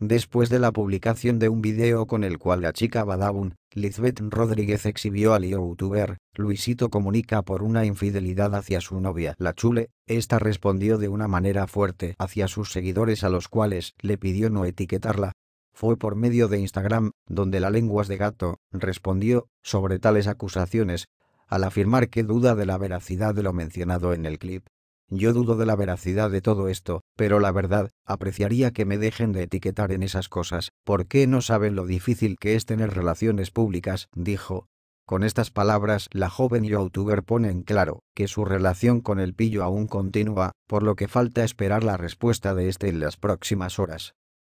Después de la publicación de un video con el cual la chica Badabun, Lizbeth Rodríguez exhibió al youtuber, Luisito comunica por una infidelidad hacia su novia, la Chule, esta respondió de una manera fuerte hacia sus seguidores a los cuales le pidió no etiquetarla. Fue por medio de Instagram, donde la lenguas de gato, respondió, sobre tales acusaciones, al afirmar que duda de la veracidad de lo mencionado en el clip. Yo dudo de la veracidad de todo esto, pero la verdad, apreciaría que me dejen de etiquetar en esas cosas, porque no saben lo difícil que es tener relaciones públicas, dijo. Con estas palabras la joven youtuber pone en claro que su relación con el pillo aún continúa, por lo que falta esperar la respuesta de este en las próximas horas.